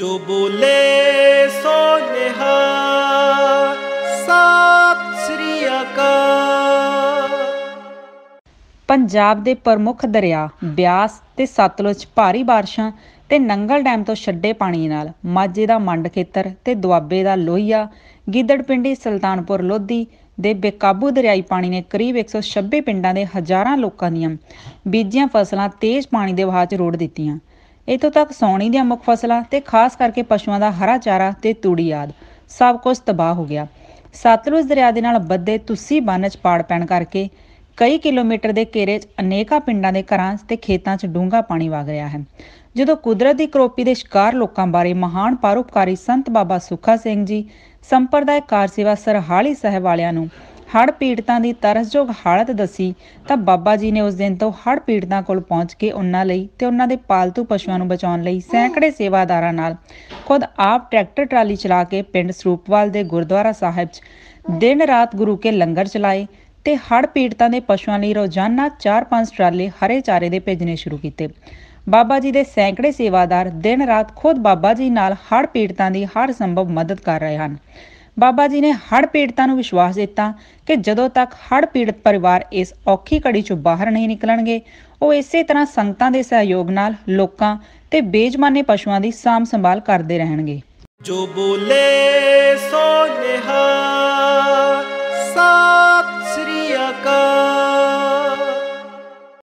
ਜੋ ਬੋਲੇ ਸੋ ਨਿਹਾਰ ਸ੍ਰੀ ਅਕਾਲ ਪੰਜਾਬ ਦੇ ਪ੍ਰਮੁੱਖ ਦਰਿਆ ਬਿਆਸ ਤੇ ਸਤਲੁਜ ਭਾਰੀ ਬਾਰਿਸ਼ਾਂ ਤੇ ਨੰਗਲ ਡੈਮ ਤੋਂ ਛੱਡੇ ਪਾਣੀ ਨਾਲ ਮਾਝੇ ਦਾ ਮੰਡ ਖੇਤਰ ਤੇ ਦੁਆਬੇ ਦਾ ਲੋਹੀਆ ਗਿੱਦੜ ਪਿੰਡੀ ਸੁਲਤਾਨਪੁਰ ਲੋਧੀ ਦੇ ਬੇਕਾਬੂ ਦਰਿਆਈ ਪਾਣੀ ਨੇ ਕਰੀਬ 126 ਪਿੰਡਾਂ ਦੇ ਹਜ਼ਾਰਾਂ ਲੋਕਾਂ ਦੀਆਂ ਬੀਜੀਆਂ ਫਸਲਾਂ ਤੇਜ਼ ਪਾਣੀ ਦੇ ਵਹਾਅ 'ਚ ਰੋੜ ਦਿੱਤੀਆਂ ਇਥੋਂ ਤੱਕ ਸੌਣੀ ਦੀਆਂ ਮੁੱਖ ਫਸਲਾਂ ਤੇ ਖਾਸ ਕਰਕੇ ਪਸ਼ੂਆਂ ਦਾ ਹਰਾ ਚਾਰਾ ਤੇ ਤੂੜੀ ਆਦ ਸਭ ਕੁਝ ਤਬਾਹ ਹੋ ਗਿਆ ਸਤਲੁਜ ਦਰਿਆ ਦੇ ਨਾਲ ਬੱਦੇ ਤੁਸੀ ਬਨ ਚ ਪਾੜ ਪੈਣ ਕਰਕੇ ਕਈ ਕਿਲੋਮੀਟਰ ਦੇ ਘੇਰੇ 'ਚ ਅਨੇਕਾਂ ਪਿੰਡਾਂ ਦੇ ਘਰਾਂ ਤੇ ਖੇਤਾਂ 'ਚ ਡੂੰਘਾ ਪਾਣੀ ਵਗ ਰਿਹਾ ਹੈ ਜਦੋਂ ਕੁਦਰਤ ਦੀ ਕਰੋਪੀ ਦੇ ਸ਼ਿਕਾਰ ਲੋਕਾਂ ਬਾਰੇ ਮਹਾਨ ਪਰਉਪਕਾਰੀ ਸੰਤ ਬਾਬਾ ਸੁਖਾ ਸਿੰਘ ਜੀ ਸੰਪਰਦਾਇਕ ਕਾਰ ਸੇਵਾ ਸਰਹਾਲੀ ਸਹਿਵਾਲਿਆਂ ਵਾਲਿਆਂ ਨੂੰ ਹੜ ਪੀੜਤਾਂ ਦੀ ਤਰਸਯੋਗ ਹਾਲਤ ਦੱਸੀ ਤਾਂ ਬਾਬਾ ਜੀ ਨੇ ਉਸ ਦਿਨ ਤੋਂ ਹੜ ਪੀੜਤਾਂ ਕੋਲ ਪਹੁੰਚ ਕੇ ਉਹਨਾਂ ਲਈ ਤੇ ਉਹਨਾਂ ਦੇ ਪਾਲਤੂ ਪਸ਼ੂਆਂ ਨੂੰ ਬਚਾਉਣ ਲਈ ਸੈਂਕੜੇ ਸੇਵਾਦਾਰਾਂ ਨਾਲ ਖੁਦ ਆਪ ਟਰੈਕਟਰ ਟਰਾਲੀ ਚਲਾ ਕੇ ਪਿੰਡ ਸਰੂਪਵਾਲ ਦੇ ਗੁਰਦੁਆਰਾ ਸਾਹਿਬ 'ਚ ਦਿਨ ਰਾਤ ਗੁਰੂ ਕੇ ਲੰਗਰ ਚਲਾਏ ਤੇ ਹੜ ਪੀੜਤਾਂ ਦੇ ਪਸ਼ੂਆਂ ਲਈ ਰੋਜ਼ਾਨਾ 4-5 ਟਰਾਲੇ ਹਰੇ ਚਾਰੇ ਦੇ ਭੇਜਣੇ ਸ਼ੁਰੂ ਕੀਤੇ ਬਾਬਾ ਜੀ ਦੇ ਸੈਂਕੜੇ ਸੇਵਾਦਾਰ ਦਿਨ ਰਾਤ ਖੁਦ ਬਾਬਾ ਜੀ ਨਾਲ ਹੜ ਪੀੜਤਾਂ ਦੀ ਹਰ ਸੰਭਵ ਮਦਦ ਕਰ ਰਹੇ ਹਨ ਬਾਬਾ ਜੀ ਨੇ ਹੜ ਪੀੜਤਾਂ ਨੂੰ ਵਿਸ਼ਵਾਸ ਦਿੱਤਾ ਕਿ ਜਦੋਂ ਤੱਕ ਹੜ ਪੀੜਤ ਪਰਿਵਾਰ ਇਸ ਔਖੀ ਘੜੀ ਚੋਂ ਬਾਹਰ ਨਹੀਂ ਨਿਕਲਣਗੇ ਉਹ ਇਸੇ ਤਰ੍ਹਾਂ ਸੰਗਤਾਂ ਦੇ ਸਹਿਯੋਗ ਨਾਲ ਲੋਕਾਂ ਤੇ ਬੇਜਮਾਨੇ ਪਸ਼ੂਆਂ ਦੀ ਸਾਂਭ ਸੰਭਾਲ ਕਰਦੇ ਰਹਿਣਗੇ ਜੋ ਬੋਲੇ ਸੋ ਨਿਹਾਲ ਸਤਿ ਸ੍ਰੀ ਅਕਾਲ